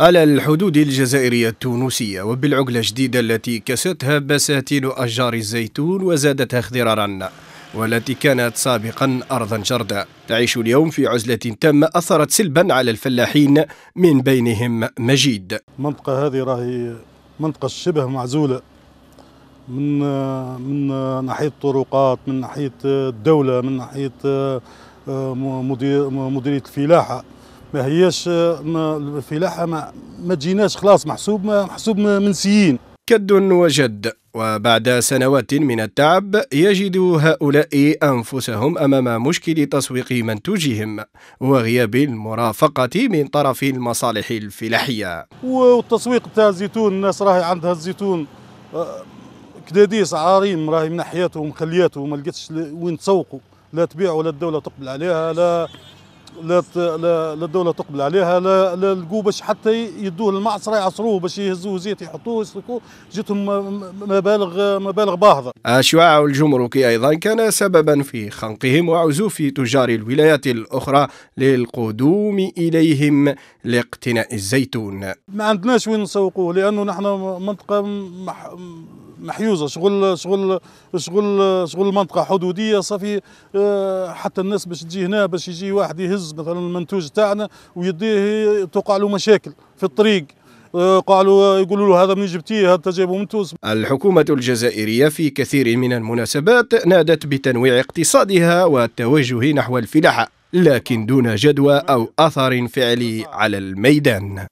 على الحدود الجزائرية التونسية وبالعقلة الجديدة التي كستها بساتين أشجار الزيتون وزادتها اخضرارا والتي كانت سابقا أرضا جرداء تعيش اليوم في عزلة تامة أثرت سلبا على الفلاحين من بينهم مجيد المنطقة هذه راهي منطقة شبه معزولة من من ناحية طرقات من ناحية الدولة من ناحية آه، مدير مديرية الفلاحة ما هياش الفلاحه ما, ما تجيناش خلاص محسوب محسوب منسيين كد وجد وبعد سنوات من التعب يجد هؤلاء انفسهم امام مشكل تسويق منتوجهم وغياب المرافقه من طرف المصالح الفلاحيه. والتسويق تاع الزيتون الناس راهي عندها الزيتون كداديس عارين راهي من ناحيتهم خلياتهم ما لقيتش وين تسوقوا لا تبيع ولا الدوله تقبل عليها لا لا لا الدوله تقبل عليها لا لا باش حتى يدوه للمعصره يعصروه باش يهزوه زيت يحطوه يسلكوه جتهم مبالغ مبالغ باهظه. الشعاع الجمركي ايضا كان سببا في خنقهم وعزوف تجار الولايات الاخرى للقدوم اليهم لاقتناء الزيتون. ما عندناش وين نسوقوه لانه نحن منطقه محيوزه شغل شغل شغل شغل منطقه حدوديه صافي آه، حتى الناس باش تجي هنا باش يجي واحد يهز مثلا المنتوج تاعنا ويديه توقع له مشاكل في الطريق آه، قالوا يقولوا له هذا من جبتيه هذا جايبه من تونس الحكومة الجزائرية في كثير من المناسبات نادت بتنويع اقتصادها والتوجه نحو الفلاحة لكن دون جدوى أو أثر فعلي على الميدان